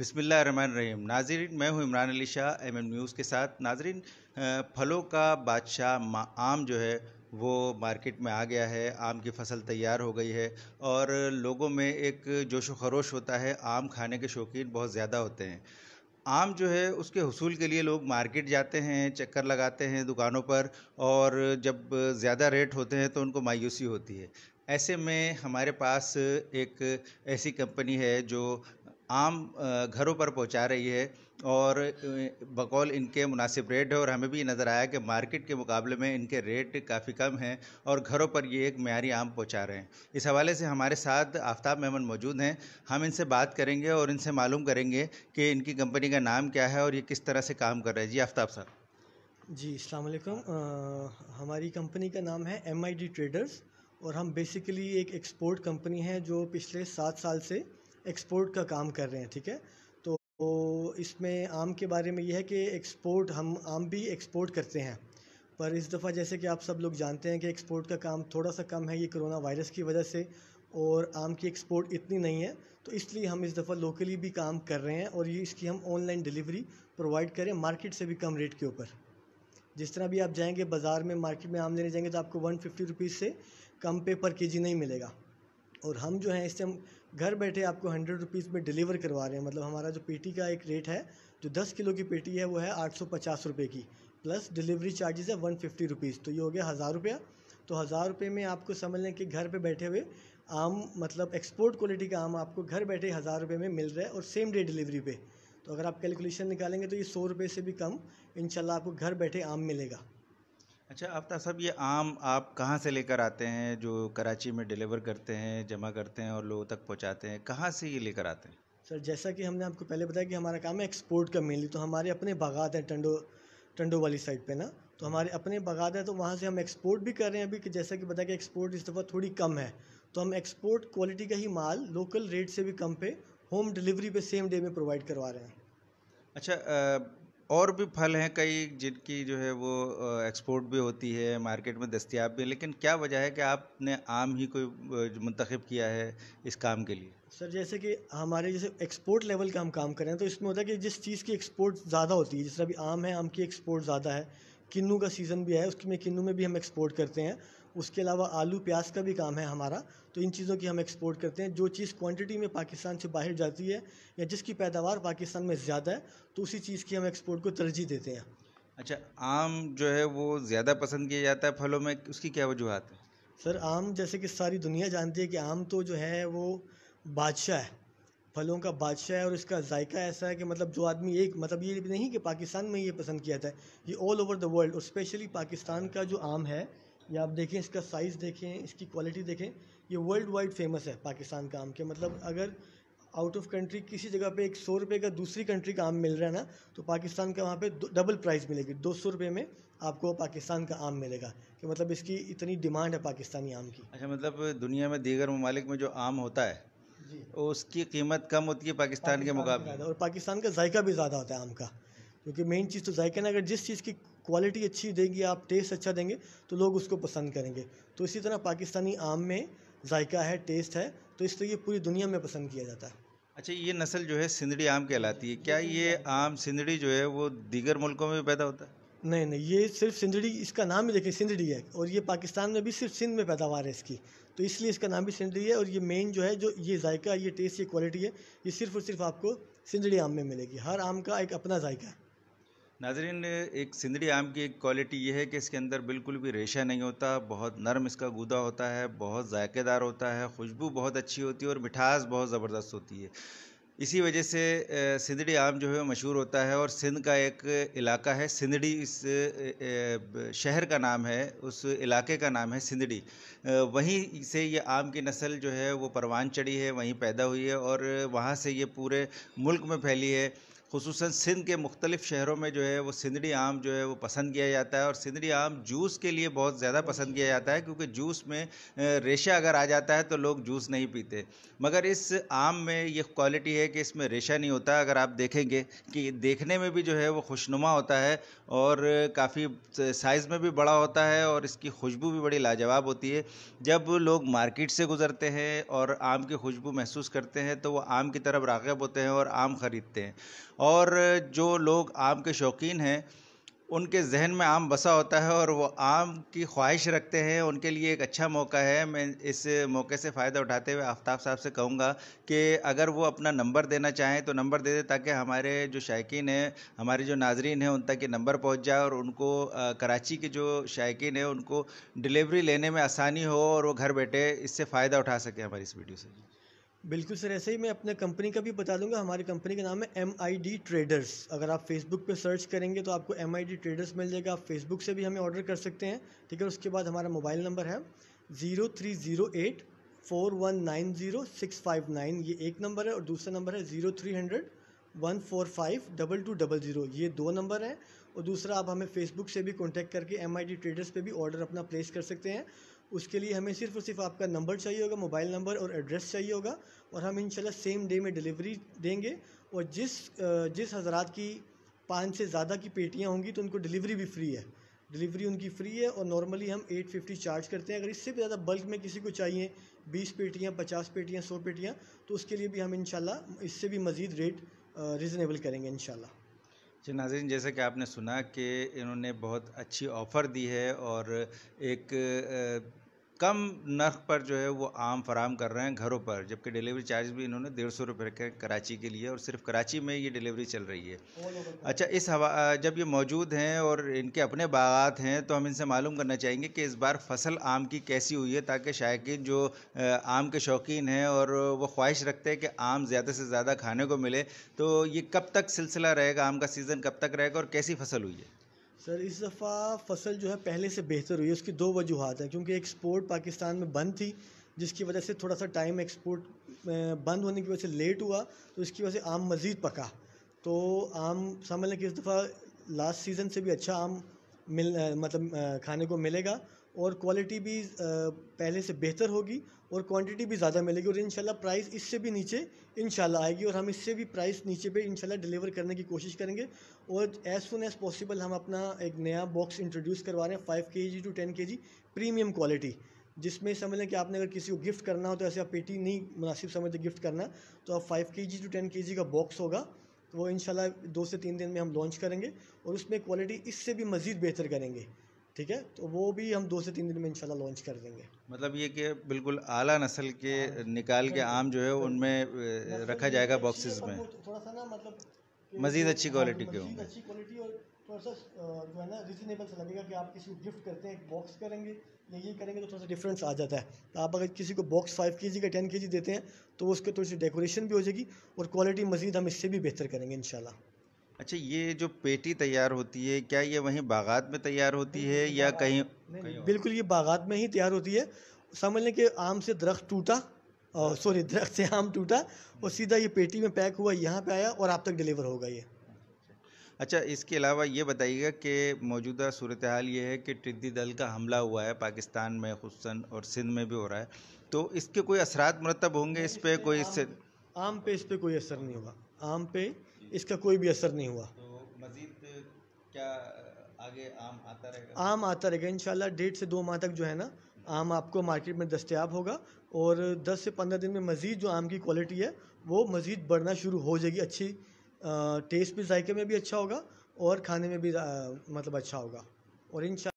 रहीम नाजरीन मैं हूँ Imran Ali Shah M news के साथ नाजरीन फलों का बादशाह आम जो है वो मार्केट में आ गया है आम की फसल तैयार हो गई है और लोगों में एक जोश खरोश होता है आम खाने के शौकीन बहुत ज़्यादा होते हैं आम जो है उसके हसूल के लिए लोग मार्केट जाते हैं चक्कर लगाते हैं दुकानों पर और जब ज़्यादा रेट होते हैं तो उनको मायूसी होती है ऐसे में हमारे पास एक ऐसी कंपनी है जो आम घरों पर पहुंचा रही है और बकौल इनके मुनासिब रेट है और हमें भी नज़र आया कि मार्केट के मुकाबले में इनके रेट काफ़ी कम हैं और घरों पर ये एक मैारी आम पहुंचा रहे हैं इस हवाले से हमारे साथ आफ्ताब मेहमान मौजूद हैं हम इनसे बात करेंगे और इनसे मालूम करेंगे कि इनकी कंपनी का नाम क्या है और ये किस तरह से काम कर रहे हैं जी आफ्ताब साहब जी अलकुम हमारी कंपनी का नाम है एम ट्रेडर्स और हम बेसिकली एक एक्सपोर्ट कंपनी है जो पिछले सात साल से एक्सपोर्ट का काम कर रहे हैं ठीक है तो इसमें आम के बारे में यह है कि एक्सपोर्ट हम आम भी एक्सपोर्ट करते हैं पर इस दफ़ा जैसे कि आप सब लोग जानते हैं कि एक्सपोर्ट का काम थोड़ा सा कम है ये कोरोना वायरस की वजह से और आम की एक्सपोर्ट इतनी नहीं है तो इसलिए हम इस दफ़ा लोकली भी काम कर रहे हैं और ये इसकी हम ऑनलाइन डिलीवरी प्रोवाइड करें मार्केट से भी कम रेट के ऊपर जिस तरह भी आप जाएंगे बाज़ार में मार्केट में आम लेने जाएंगे तो आपको वन फिफ्टी रुपीज़ से कम पे पर के जी नहीं मिलेगा और हम जो हैं इस टाइम घर बैठे आपको हंड्रेड रुपीज़ में डिलीवर करवा रहे हैं मतलब हमारा जो पेटी का एक रेट है जो दस किलो की पेटी है वो है आठ सौ पचास रुपये की प्लस डिलीवरी चार्जेस है वन फिफ्टी रुपीज़ तो ये हो गया हज़ार रुपया तो हज़ार रुपये में आपको समझ लें कि घर पे बैठे हुए आम मतलब एक्सपोर्ट क्वालिटी का आम आपको घर बैठे हज़ार रुपये में मिल रहा है और सेम डे डिलीवरी पे तो अगर आप कैलकुलेशन निकालेंगे तो ये सौ रुपये से भी कम इन आपको घर बैठे आम मिलेगा अच्छा आफ्ता साहब ये आम आप कहाँ से लेकर आते हैं जो कराची में डिलीवर करते हैं जमा करते हैं और लोगों तक पहुँचाते हैं कहाँ से ये लेकर आते हैं सर जैसा कि हमने आपको पहले बताया कि हमारा काम है एक्सपोर्ट का मेनली तो हमारे अपने बागात हैं टंडो टंडो वाली साइड पे ना तो हमारे अपने बागात हैं तो वहाँ से हम एक्सपोर्ट भी कर रहे हैं अभी कि जैसा कि बताया कि एक्सपोर्ट इस दफ़ा थोड़ी कम है तो हम एक्सपोर्ट क्वालिटी का ही माल लोकल रेट से भी कम पे होम डिलीवरी पे सेम डे में प्रोवाइड करवा रहे हैं अच्छा आ... और भी फल हैं कई जिनकी जो है वो एक्सपोर्ट भी होती है मार्केट में दस्तियाब भी है लेकिन क्या वजह है कि आपने आम ही कोई मंतखब किया है इस काम के लिए सर जैसे कि हमारे जैसे एक्सपोर्ट लेवल का हम काम कर रहे हैं तो इसमें होता है कि जिस चीज़ की एक्सपोर्ट ज़्यादा होती है जैसे अभी आम है आम की एक्सपोर्ट ज़्यादा है किन्नू का सीज़न भी है उसमें किन्नू में भी हम एक्सपोर्ट करते हैं उसके अलावा आलू प्याज का भी काम है हमारा तो इन चीज़ों की हम एक्सपोर्ट करते हैं जो चीज़ क्वांटिटी में पाकिस्तान से बाहर जाती है या जिसकी पैदावार पाकिस्तान में ज़्यादा है तो उसी चीज़ की हम एक्सपोर्ट को तरजीह देते हैं अच्छा आम जो है वो ज़्यादा पसंद किया जाता है फलों में उसकी क्या वजूहत है सर आम जैसे कि सारी दुनिया जानती है कि आम तो जो है वो बादशाह है फलों का बादशाह है और इसका जायका ऐसा है कि मतलब जो आदमी एक मतलब ये नहीं कि पाकिस्तान में ये पसंद किया जाता है ये ऑल ओवर द वर्ल्ड और स्पेशली पाकिस्तान का जो आम है या आप देखें इसका साइज़ देखें इसकी क्वालिटी देखें ये वर्ल्ड वाइड फेमस है पाकिस्तान का आम के मतलब अगर आउट ऑफ कंट्री किसी जगह पे एक सौ रुपये का दूसरी कंट्री का आम मिल रहा है ना तो पाकिस्तान का वहाँ पे डबल प्राइस मिलेगी दो सौ रुपये में आपको पाकिस्तान का आम मिलेगा कि मतलब इसकी इतनी डिमांड है पाकिस्तानी आम की अच्छा मतलब दुनिया में दीगर ममालिक में जो आम होता है जी तो उसकी कीमत कम होती है पाकिस्तान, पाकिस्तान के मुकाबले और पाकिस्तान का जायका भी ज़्यादा होता है आम का क्योंकि मेन चीज़ तो जायका ना अगर जिस चीज़ की क्वालिटी अच्छी देंगी आप टेस्ट अच्छा देंगे तो लोग उसको पसंद करेंगे तो इसी तरह पाकिस्तानी आम में जायका है टेस्ट है तो इसलिए तो पूरी दुनिया में पसंद किया जाता है अच्छा ये नस्ल जो है सिंदड़ी आम कहलाती है क्या ये आम सिंदड़ी जो है वो दीगर मुल्कों में भी पैदा होता है नहीं नहीं ये सिर्फ सिंदड़ी इसका नाम ही देखिए सिंदड़ी है और ये पाकिस्तान में भी सिर्फ सिंध में पैदावार है इसकी तो इसलिए इसका नाम भी सिंदड़ी है और ये मेन जो है जो ये जायका ये टेस्ट ये क्वालिटी है ये सिर्फ और सिर्फ आपको सिंदड़ी आम में मिलेगी हर आम का एक अपना जायका है नाजरीन एक सिंदड़ी आम की एक क्वालिटी ये है कि इसके अंदर बिल्कुल भी रेशा नहीं होता बहुत नरम इसका गूदा होता है बहुत जायकेदार होता है खुशबू बहुत अच्छी होती है और मिठास बहुत ज़बरदस्त होती है इसी वजह से सिंदड़ी आम जो है मशहूर होता है और सिंध का एक इलाका है सिंदड़ी इस शहर का नाम है उस इलाके का नाम है सिंदड़ी वहीं से ये आम की नस्ल जो है वो परवान चढ़ी है वहीं पैदा हुई है और वहाँ से ये पूरे मुल्क में फैली है खसूस सिंध के मुख्तलिफ़ शहरों में जो है वो सिंधड़ी आम जो है वो पसंद किया जाता है और सिंधड़ी आम जूस के लिए बहुत ज़्यादा पसंद किया जाता है क्योंकि जूस में रेशा अगर आ जाता है तो लोग जूस नहीं पीते मगर इस आम में ये क्वालिटी है कि इसमें रेशा नहीं होता अगर आप देखेंगे कि देखने में भी जो है वो खुशनुमा होता है और काफ़ी साइज़ में भी बड़ा होता है और इसकी खुशबू भी बड़ी लाजवाब होती है जब लोग मार्केट से गुज़रते हैं और आम की खुशबू महसूस करते हैं तो वो आम की तरफ रागब होते हैं और आम ख़रीदते हैं और जो लोग आम के शौकीन हैं उनके जहन में आम बसा होता है और वो आम की ख्वाहिश रखते हैं उनके लिए एक अच्छा मौका है मैं इस मौके से फ़ायदा उठाते हुए आफ्ताब साहब से कहूँगा कि अगर वो अपना नंबर देना चाहें तो नंबर दे दें ताकि हमारे जो शायकीन हैं हमारे जो नाजरीन हैं उन तक ये नंबर पहुँच जाए और उनको कराची के जो शायकीन हैं उनको डिलीवरी लेने में आसानी हो और वो घर बैठे इससे फ़ायदा उठा सकें हमारी इस वीडियो से बिल्कुल सर ऐसे ही मैं अपने कंपनी का भी बता दूंगा हमारी कंपनी का नाम है एम आई डी ट्रेडर्स अगर आप फेसबुक पे सर्च करेंगे तो आपको एम आई डी ट्रेडर्स मिल जाएगा आप फेसबुक से भी हमें ऑर्डर कर सकते हैं ठीक है उसके बाद हमारा मोबाइल नंबर है zero three zero eight four one nine zero six five nine ये एक नंबर है और दूसरा नंबर है zero three hundred one four five double two double zero ये दो नंबर हैं और दूसरा आप हमें फेसबुक से भी कॉन्टैक्ट करके एम आई डी ट्रेडर्स पर भी ऑर्डर अपना प्लेस कर सकते हैं उसके लिए हमें सिर्फ और सिर्फ आपका नंबर चाहिए होगा मोबाइल नंबर और एड्रेस चाहिए होगा और हम इंशाल्लाह सेम डे में डिलीवरी देंगे और जिस जिस हजरात की पाँच से ज़्यादा की पेटियाँ होंगी तो उनको डिलीवरी भी फ्री है डिलीवरी उनकी फ्री है और नॉर्मली हम 850 चार्ज करते हैं अगर इससे भी ज़्यादा बल्क में किसी को चाहिए 20 पेटियाँ 50 पेटियाँ 100 पेटियाँ तो उसके लिए भी हम इन इससे भी मज़ीद रेट रिजनेबल करेंगे इन जी नाजीन जैसे कि आपने सुना कि इन्होंने बहुत अच्छी ऑफ़र दी है और एक कम नर्ख पर जो है वो आम फराम कर रहे हैं घरों पर जबकि डिलीवरी चार्ज भी इन्होंने डेढ़ सौ रुपये रखे कराची के लिए और सिर्फ कराची में ये डिलीवरी चल रही है अच्छा इस हवा जब ये मौजूद हैं और इनके अपने बागात हैं तो हम इनसे मालूम करना चाहेंगे कि इस बार फसल आम की कैसी हुई है ताकि शायक जो आम के शौकीन हैं और वो ख्वाहिश रखते हैं कि आम ज़्यादा से ज़्यादा खाने को मिले तो ये कब तक सिलसिला रहेगा आम का सीज़न कब तक रहेगा और कैसी फसल हुई है सर इस दफ़ा फसल जो है पहले से बेहतर हुई है उसकी दो वजूहत है क्योंकि एक्सपोर्ट पाकिस्तान में बंद थी जिसकी वजह से थोड़ा सा टाइम एक्सपोर्ट बंद होने की वजह से लेट हुआ तो इसकी वजह से आम मज़ीद पका तो आम समझ लें कि इस दफ़ा लास्ट सीज़न से भी अच्छा आम मिल मतलब खाने को मिलेगा और क्वालिटी भी पहले से बेहतर होगी और क्वांटिटी भी ज़्यादा मिलेगी और इनशाला प्राइस इससे भी नीचे इनशाला आएगी और हम इससे भी प्राइस नीचे पे इनशाला डिलीवर करने की कोशिश करेंगे और एज़ सुन एज़ पॉसिबल हम अपना एक नया बॉक्स इंट्रोड्यूस करवा रहे हैं फाइव के जी टू टेन के जी प्रीमियम क्वालिटी जिसमें समझ लें कि आपने अगर किसी को गिफ्ट करना हो तो ऐसे आप पेटी नहीं मुनासिब समझते गिफ्ट करना तो आप फाइव के जी टू टेन के जी का बॉक्स होगा तो वो इन दो से तीन दिन में हम लॉन्च करेंगे और उसमें क्वालिटी इससे भी मज़ीद बेहतर करेंगे ठीक है तो वो भी हम दो से तीन दिन में इनशाला लॉन्च कर देंगे मतलब ये कि बिल्कुल आला नस्ल के निकाल के आम जो है उनमें रखा जाएगा बॉक्सेस में थोड़ा सा ना मतलब मज़ीद अच्छी क्वालिटी हाँ, के होंगे अच्छी क्वालिटी और थोड़ा सा जो है ना रिजनेबल सा लगेगा कि आप किसी को गिफ्ट करते हैं एक बॉक्स करेंगे या ये करेंगे तो थोड़ा सा डिफरेंस आ जाता है तो आप अगर किसी को बॉक्स फाइव के जी का टेन के जी देते हैं तो उसके थोड़ी सी डेकोरेशन भी हो जाएगी और क्वालिटी मज़ीद हम इससे भी बेहतर करेंगे इनशाला अच्छा ये जो पेटी तैयार होती है क्या ये वहीं बागात में तैयार होती है या कहीं बिल्कुल ये बागात में ही तैयार होती है समझ लें कि आम से दरख्त टूटा और सॉरी दरख्त से आम टूटा और सीधा ये पेटी में पैक हुआ यहाँ पे आया और आप तक डिलीवर होगा ये अच्छा इसके अलावा ये बताइएगा कि मौजूदा सूरत हाल ये है कि टिड्डी दल का हमला हुआ है पाकिस्तान में खुसन और सिंध में भी हो रहा है तो इसके कोई असरात मरतब होंगे इस पर कोई इससे आम पे इस पर कोई असर नहीं होगा आम पे इसका कोई भी असर नहीं हुआ तो मज़ीद क्या आगे आम आता रहेगा आम आता रहेगा इन डेढ़ से दो माह तक जो है ना आम आपको मार्केट में दस्तियाब होगा और 10 से 15 दिन में मज़ीद जो आम की क्वालिटी है वो मज़ीद बढ़ना शुरू हो जाएगी अच्छी टेस्ट भी जायके में भी अच्छा होगा और खाने में भी मतलब अच्छा होगा और इन